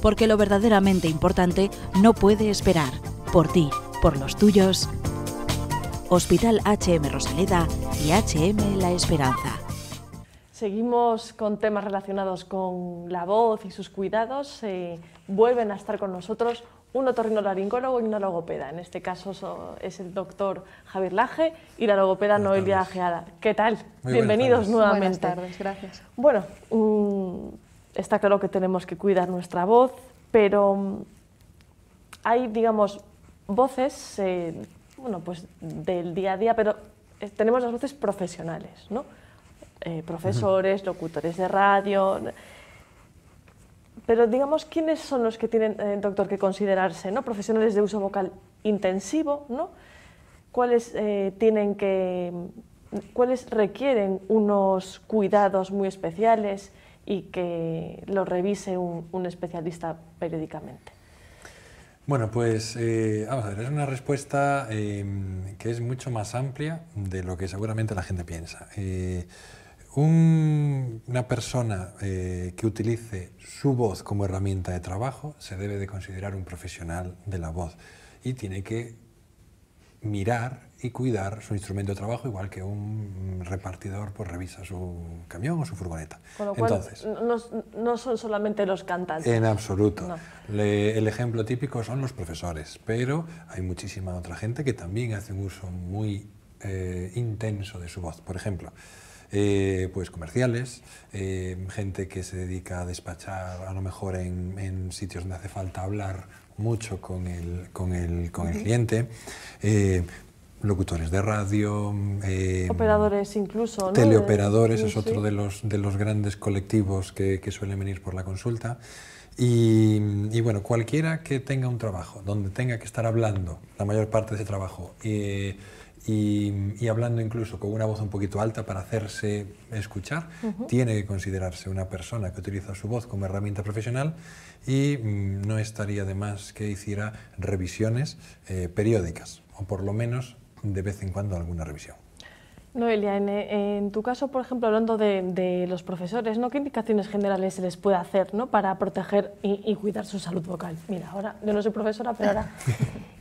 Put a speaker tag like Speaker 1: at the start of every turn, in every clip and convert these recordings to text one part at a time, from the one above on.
Speaker 1: porque lo verdaderamente importante no puede esperar. Por ti, por los tuyos. Hospital HM Rosaleda y HM La Esperanza.
Speaker 2: Seguimos con temas relacionados con la voz y sus cuidados. Eh, vuelven a estar con nosotros un otorrinolaringólogo y una logopeda. En este caso es el doctor Javier Laje y la logopeda Noelia ajeada ¿Qué tal? Bienvenidos nuevamente. Buenas tardes, gracias. Bueno, un... Mm, está claro que tenemos que cuidar nuestra voz, pero hay, digamos, voces, eh, pues del día a día, pero eh, tenemos las voces profesionales, ¿no? Eh, profesores, locutores de radio. Pero digamos, ¿quiénes son los que tienen, doctor, que considerarse profesionales de uso vocal intensivo? ¿Cuáles, tienen que, ¿Cuáles requieren unos cuidados muy especiales? y que lo revise un, especialista periódicamente?
Speaker 3: Bueno, pues eh, vamos a ver, es una respuesta em, que es mucho más amplia de lo que seguramente la gente piensa. Eh, una persona eh, que utilice su voz como herramienta de trabajo se debe de considerar un profesional de la voz y tiene que mirar y cuidar su instrumento de trabajo, igual que un repartidor pues, revisa su camión o su furgoneta.
Speaker 2: no, son solamente los cantantes. En absoluto.
Speaker 3: el ejemplo típico son los profesores, pero hay muchísima otra gente que también hace un uso muy eh, intenso de su voz. Por ejemplo, eh, pues comerciales, eh, gente que se dedica a despachar a lo mejor en, sitios donde hace falta hablar mucho con el, con con el cliente, locutores de radio, eh, operadores
Speaker 2: incluso, teleoperadores, es otro de
Speaker 3: los, de los grandes colectivos que, suelen venir por la consulta. Y, bueno, cualquiera que tenga un trabajo, donde tenga que estar hablando la mayor parte de ese trabajo eh, y, hablando incluso con una voz un poquito alta para hacerse escuchar, tiene que considerarse una persona que utiliza su voz como herramienta profesional y mm, no estaría de más que hiciera revisiones eh, periódicas o por lo menos de vez en cuando alguna revisión.
Speaker 2: Noelia, en, en, tu caso, por ejemplo, hablando de, los profesores, ¿no? ¿qué indicaciones generales se les puede hacer ¿no? para proteger y, y, cuidar su salud vocal? Mira, ahora yo no soy profesora, pero ahora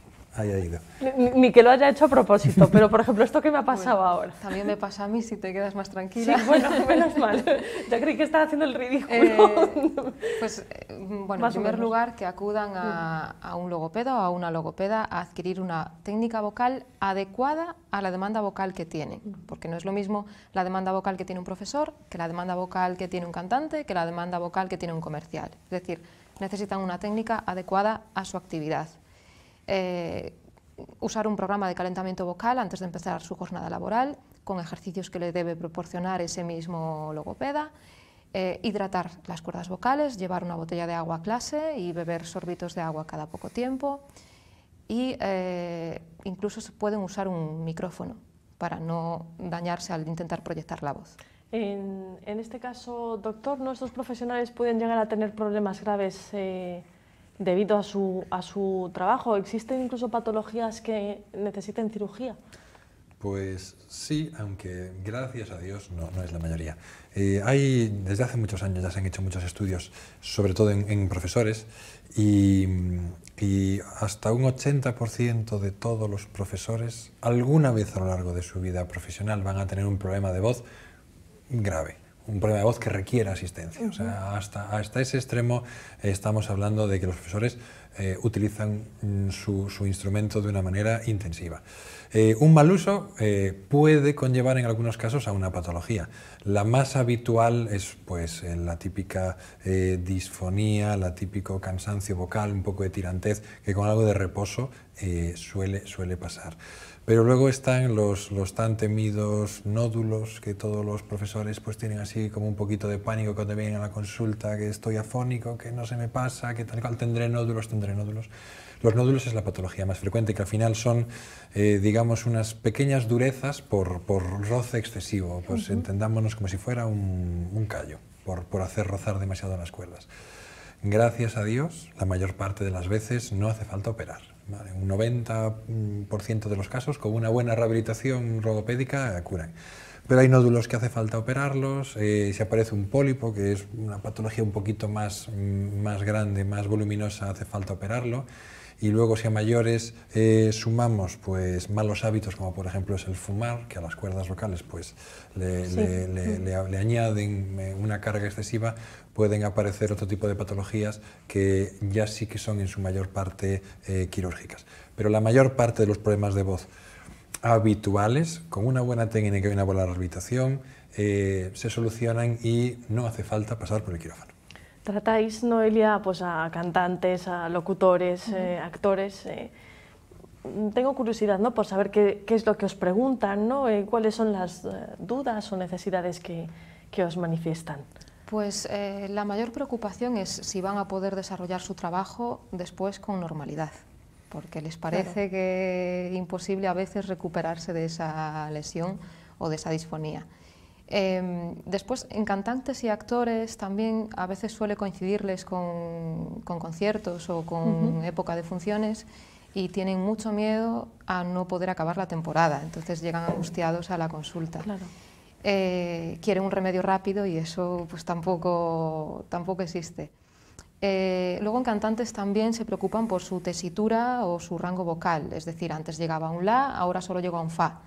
Speaker 2: Ni, ah, que lo haya hecho a propósito, pero
Speaker 4: por ejemplo, esto que me ha pasado ahora. También me pasa a mí si te quedas más tranquila. bueno, menos mal. Ya creí que estaba haciendo el ridículo. Eh, pues, eh, bueno, en primer lugar, que acudan a, mm. un logopeda o a una logopeda a adquirir una técnica vocal adecuada a la demanda vocal que tienen. Mm. Porque no es lo mismo la demanda vocal que tiene un profesor que la demanda vocal que tiene un cantante que la demanda vocal que tiene un comercial. Es decir, necesitan una técnica adecuada a su actividad. Eh, usar un programa de calentamiento vocal antes de empezar su jornada laboral, con ejercicios que le debe proporcionar ese mismo logopeda, eh, hidratar las cuerdas vocales, llevar una botella de agua a clase y beber sorbitos de agua cada poco tiempo. Y eh, incluso se pueden usar un micrófono para no dañarse al intentar proyectar la voz.
Speaker 2: En, este caso, doctor, ¿nuestros profesionales pueden llegar a tener problemas graves? debido a su, a su trabajo. ¿Existen incluso patologías que necesiten cirugía?
Speaker 3: Pues sí, aunque gracias a Dios no, es la mayoría. Eh, hay, desde hace muchos años ya se han hecho muchos estudios, sobre todo en, profesores, y, y, hasta un 80% de todos los profesores alguna vez a lo largo de su vida profesional van a tener un problema de voz grave un problema de voz que requiera asistencia. O sea, hasta, ese extremo eh, estamos hablando de que los profesores eh, utilizan mm, su instrumento de una manera intensiva. Eh, un mal uso eh, puede conllevar en algunos casos a una patología. La más habitual es pues, eh, la típica disfonía, la típico cansancio vocal, un poco de tirantez, que con algo de reposo suele, pasar. Pero luego están los, tan temidos nódulos que todos los profesores pues tienen así como un poquito de pánico cuando vienen a la consulta, que estoy afónico, que no se me pasa, que tal cual tendré nódulos, tendré nódulos. Los nódulos es la patología más frecuente, que al final son, eh, digamos, unas pequeñas durezas por, por roce excesivo, pues entendámonos como si fuera un, un callo, por, por hacer rozar demasiado las cuerdas. Gracias a Dios, la mayor parte de las veces no hace falta operar. un 90% mm, de los casos, con una buena rehabilitación rodopédica, curan. Pero hay nódulos que hace falta operarlos, eh, si aparece un pólipo, que es una patología un poquito más, mm, más grande, más voluminosa, hace falta operarlo y luego si a mayores eh, sumamos pues malos hábitos como por ejemplo es el fumar, que a las cuerdas vocales pues le, añaden eh, una carga excesiva, pueden aparecer otro tipo de patologías que ya sí que son en su mayor parte eh, quirúrgicas. Pero la mayor parte de los problemas de voz habituales, con una buena técnica y una buena rehabilitación, se solucionan y no hace falta pasar por el quirófano
Speaker 2: tratáis, Noelia, pues a cantantes, a locutores, eh, actores. Eh, mm, tengo curiosidad ¿no? por saber qué, es lo que os preguntan, ¿no? Eh, cuáles son las dudas o necesidades que, que os manifiestan.
Speaker 4: Pues la mayor preocupación es si van a poder desarrollar su trabajo después con normalidad, porque les parece que imposible a veces recuperarse de esa lesión o de esa disfonía. Em, después, en cantantes y actores también a veces suele coincidirles con, conciertos o con época de funciones y tienen mucho miedo a no poder acabar la temporada, entonces llegan angustiados a la consulta. Eh, quieren un remedio rápido y eso pues tampoco, tampoco existe. Eh, luego en cantantes también se preocupan por su tesitura o su rango vocal, es decir, antes llegaba a un la, ahora solo llega a un fa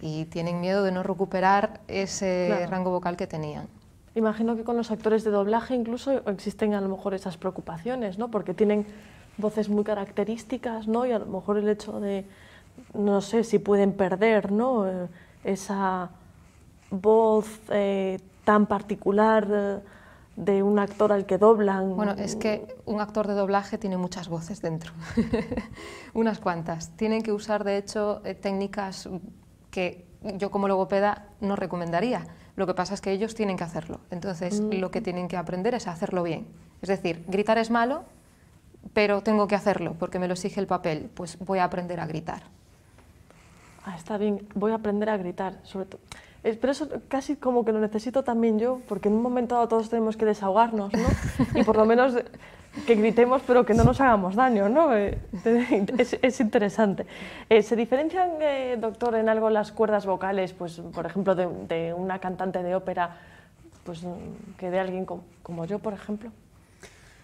Speaker 4: y tienen miedo de no recuperar ese rango vocal que tenían. Imagino
Speaker 2: que con los actores de doblaje incluso existen a lo mejor esas preocupaciones, ¿no? Porque tienen voces muy características, ¿no? Y a lo mejor el hecho de, no sé, si pueden perder, ¿no? Eh, esa voz eh, tan particular
Speaker 4: eh, de un actor al que doblan. Bueno, es que un actor de doblaje tiene muchas voces dentro, unas cuantas. Tienen que usar, de hecho, técnicas que yo como logopeda no recomendaría. Lo que pasa es que ellos tienen que hacerlo. Entonces, mm. lo que tienen que aprender es hacerlo bien. Es decir, gritar es malo, pero tengo que hacerlo porque me lo exige el papel. Pues voy a aprender a gritar.
Speaker 2: Ah, está bien, voy a aprender a gritar, sobre todo. Pero eso casi como que lo necesito también yo, porque en un momento dado todos tenemos que desahogarnos, ¿no? Y por lo menos que gritemos pero que no nos hagamos daño, ¿no? Eh, es, es, interesante. Eh, ¿Se diferencian, eh, doctor, en algo las cuerdas vocales, pues, por ejemplo, de, una cantante de ópera, pues, que de alguien como, yo, por ejemplo?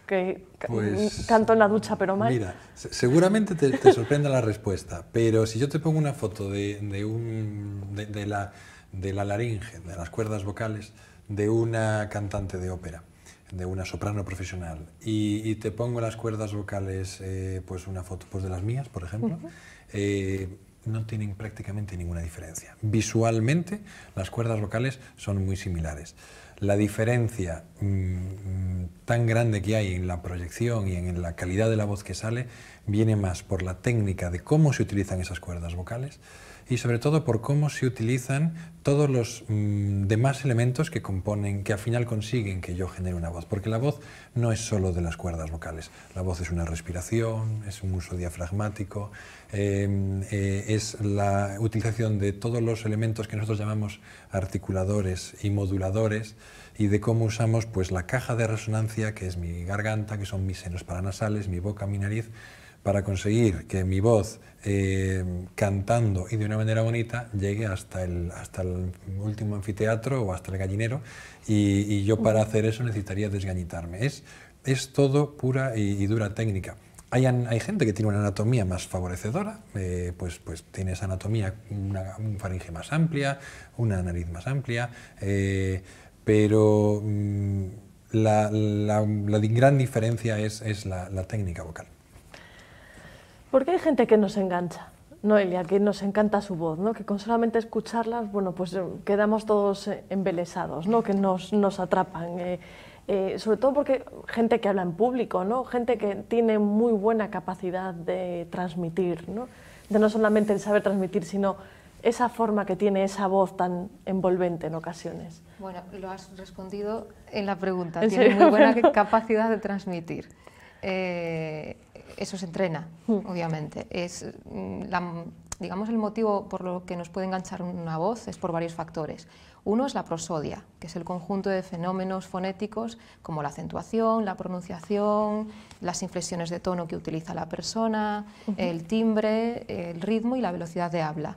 Speaker 2: que pues, canto en la ducha, pero mal. Mira,
Speaker 3: seguramente te, sorprenda la respuesta, pero si yo te pongo una foto de, de, un, de, la, de la laringe, de las cuerdas vocales, de una cantante de ópera, de una soprano profesional y, te pongo las cuerdas vocales, eh, pues una foto pues de las mías, por ejemplo, eh, no tienen prácticamente ninguna diferencia. Visualmente las cuerdas vocales son muy similares. La diferencia mm, mm, tan grande que hay en la proyección y en la calidad de la voz que sale viene más por la técnica de cómo se utilizan esas cuerdas vocales y sobre todo por cómo se utilizan todos los mm, demás elementos que componen, que al final consiguen que yo genere una voz. Porque la voz no es solo de las cuerdas vocales, la voz es una respiración, es un uso diafragmático, em, eh, es la utilización de todos los elementos que nosotros llamamos articuladores y moduladores y de cómo usamos pues, la caja de resonancia, que es mi garganta, que son mis senos paranasales, mi boca, mi nariz, para conseguir que mi voz, eh, cantando y de una manera bonita, llegue hasta el, hasta el último anfiteatro o hasta el gallinero, y, yo para hacer eso necesitaría desgañitarme. Es, es todo pura y, dura técnica. Hay, hay, gente que tiene una anatomía más favorecedora, eh, pues, pues tiene esa anatomía, una, un faringe más amplia, una nariz más amplia, eh, pero mm, la, gran diferencia es, la técnica vocal.
Speaker 2: Porque hay gente que nos engancha, Noelia, que nos encanta su voz, ¿no? que con solamente escucharlas, bueno, pues eh, quedamos todos eh, embelesados, ¿no? que nos, nos atrapan. Eh, sobre todo porque gente que habla en público, ¿no? gente que tiene muy buena capacidad de transmitir, ¿no? de no solamente el saber transmitir, sino esa forma que tiene esa voz tan envolvente en ocasiones.
Speaker 4: Bueno, lo has respondido en la pregunta, tiene muy buena capacidad de transmitir eso se entrena, mm. obviamente. Es, mm, digamos, el motivo por lo que nos puede enganchar una voz es por varios factores. Uno es la prosodia, que es el conjunto de fenómenos fonéticos como la acentuación, la pronunciación, las inflexiones de tono que utiliza la persona, el timbre, el ritmo y la velocidad de habla.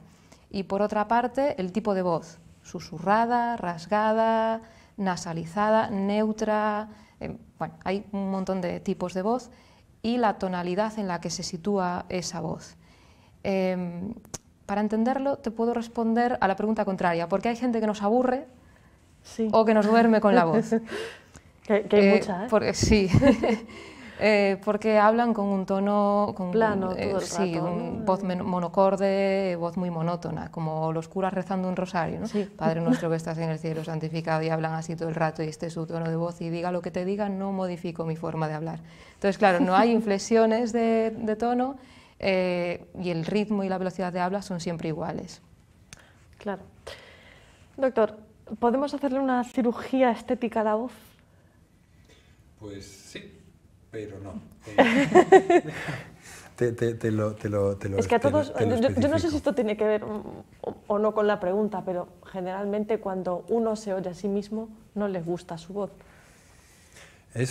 Speaker 4: Y por otra parte, el tipo de voz, susurrada, rasgada, nasalizada, neutra. Eh, bueno, hay un montón de tipos de voz y la tonalidad en la que se sitúa esa voz. Em, para entenderlo, te puedo responder a la pregunta contraria, porque hay gente que nos aburre o que nos duerme con la voz. que, hay eh, mucha, ¿eh? Porque, sí. Eh, porque hablan con un tono con, plano, eh, sí, Un, voz monocorde, voz muy monótona, como los curas rezando un rosario, ¿no? Padre nuestro que estás en el cielo, santificado, y hablan así todo el rato, y este es su tono de voz, y diga lo que te diga, no modifico mi forma de hablar. Entonces, claro, no hay inflexiones de, tono, eh, y el ritmo y la velocidad de habla son siempre iguales. Claro. Doctor, ¿podemos hacerle una cirugía estética a la
Speaker 2: voz?
Speaker 3: Pues sí, pero no.
Speaker 2: Eh,
Speaker 3: te, te, te, lo, te, lo, te lo Es que a todos, yo, no sé
Speaker 2: si esto tiene que ver o, o, no con la pregunta, pero generalmente cuando uno se oye a sí mismo no le gusta su voz.
Speaker 3: Eh,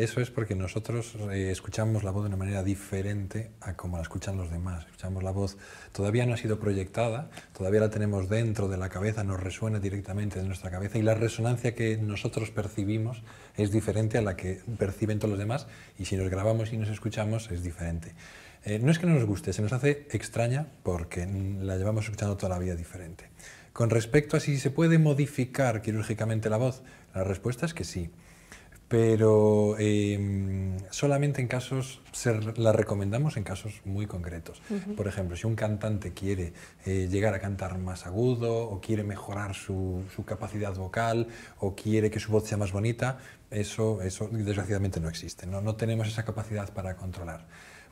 Speaker 3: eso, es porque nosotros eh, escuchamos la voz de una manera diferente a como la escuchan los demás. Escuchamos la voz, todavía no ha sido proyectada, todavía la tenemos dentro de la cabeza, nos resuena directamente de nuestra cabeza y la resonancia que nosotros percibimos es diferente a la que perciben todos los demás y si nos grabamos y nos escuchamos es diferente. Eh, no es que no nos guste, se nos hace extraña porque la llevamos escuchando toda la vida diferente. Con respecto a si se puede modificar quirúrgicamente la voz, la respuesta es que sí pero em, solamente en casos, la recomendamos en casos muy concretos. Por ejemplo, si un cantante quiere eh, llegar a cantar más agudo o quiere mejorar su, capacidad vocal o quiere que su voz sea más bonita, eso, eso desgraciadamente no existe, ¿no? no tenemos esa capacidad para controlar.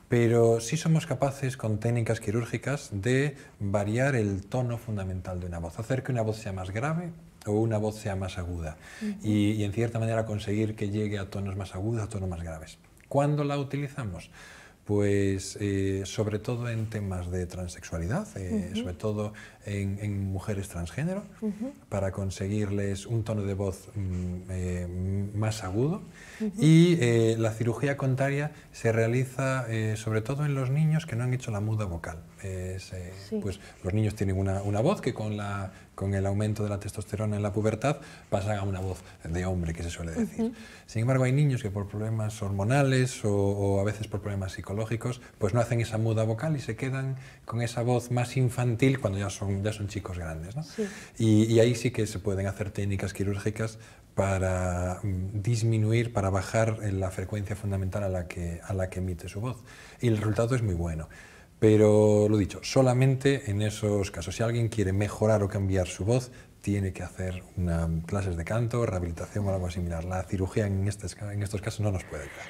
Speaker 3: Pero sí somos capaces con técnicas quirúrgicas de variar el tono fundamental de una voz, hacer que una voz sea más grave o una voz sea más aguda y, en cierta manera conseguir que llegue a tonos más agudos, a tonos más graves. ¿Cuándo la utilizamos? Pues eh, sobre todo en temas de transexualidad, eh, sobre todo en, mujeres transgénero, para conseguirles un tono de voz mm, eh, más agudo. Y la cirugía contaria se realiza sobre todo en los niños que no han hecho la muda vocal. Pues los niños tienen una voz que con la con el aumento de la testosterona en la pubertad, pasan a una voz de hombre, que se suele decir. Sin embargo, hay niños que por problemas hormonales o, a veces por problemas psicológicos, pues no hacen esa muda vocal y se quedan con esa voz más infantil cuando ya son, ya son chicos grandes. Y, ahí sí que se pueden hacer técnicas quirúrgicas para mm, disminuir, para bajar la frecuencia fundamental a la que, a la que emite su voz. Y el resultado es muy bueno. Pero lo dicho, solamente en esos casos, si alguien quiere mejorar o cambiar su voz, tiene que hacer clases de canto, rehabilitación o algo similar. La cirugía en, estos casos no nos puede ayudar.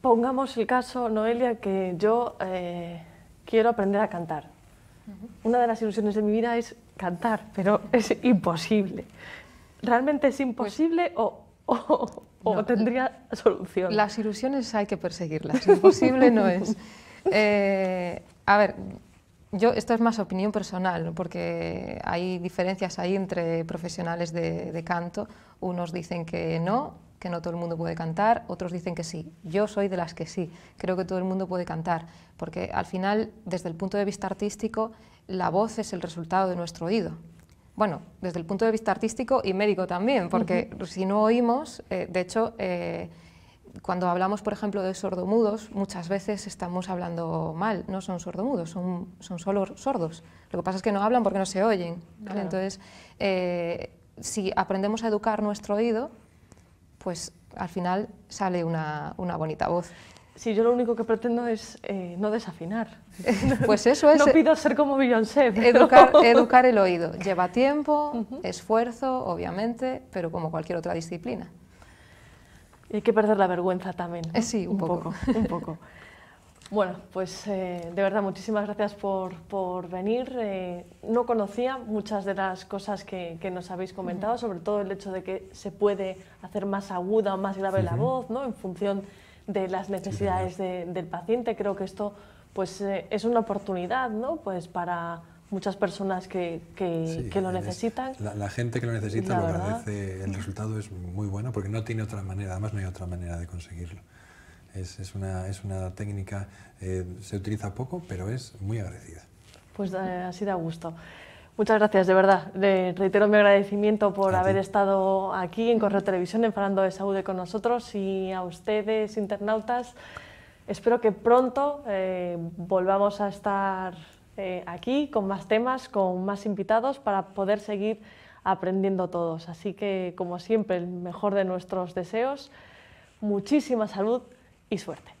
Speaker 2: Pongamos el caso, Noelia, que yo eh, quiero aprender a cantar. Una de las ilusiones de mi vida es cantar, pero es imposible.
Speaker 4: ¿Realmente es pues imposible o, o tendría solución. Las ilusiones hay que perseguirlas, imposible no es. Eh, a ver, yo, esto es más opinión personal, porque hay diferencias ahí entre profesionales de, canto. Unos dicen que no, que no todo el mundo puede cantar, otros dicen que sí. Yo soy de las que sí, creo que todo el mundo puede cantar, porque al final, desde el punto de vista artístico, la voz es el resultado de nuestro oído bueno, desde el punto de vista artístico y médico también, porque si no oímos, eh, de hecho, eh, cuando hablamos, por ejemplo, de sordomudos, muchas veces estamos hablando mal, no son sordomudos, son, solo sordos. Lo que pasa es que no hablan porque no se oyen. Entonces, eh, si aprendemos a educar nuestro oído, pues al final sale una, una bonita voz
Speaker 2: si yo lo único que pretendo
Speaker 4: es eh, no desafinar. Pues eso es. No eh, pido ser como Beyoncé. Educar, educar, el oído. Lleva tiempo, esfuerzo, obviamente, pero como cualquier otra disciplina. Y hay que perder la vergüenza también. Eh, sí, un, poco. Un poco.
Speaker 2: Bueno, pues de verdad muchísimas gracias por, venir. no conocía muchas de las cosas que, nos habéis comentado, sobre todo el hecho de que se puede hacer más aguda o más grave la voz, ¿no? En función de las necesidades del paciente. Creo que esto pues, eh, es una oportunidad ¿no? pues para muchas personas que, lo necesitan. La,
Speaker 3: gente que lo necesita lo agradece. El resultado es muy bueno porque no tiene otra manera, además no hay otra manera de conseguirlo. Es, es, una, técnica, eh, se utiliza poco, pero es muy agradecida.
Speaker 2: Pues eh, así da gusto. Muchas gracias, de verdad. Le reitero mi agradecimiento por haber estado aquí en Correo Televisión, en Falando de Saúde con nosotros y a ustedes, internautas. Espero que pronto eh, volvamos a estar eh, aquí con más temas, con más invitados para poder seguir aprendiendo todos. Así que, como siempre, el mejor de nuestros deseos, muchísima salud y suerte.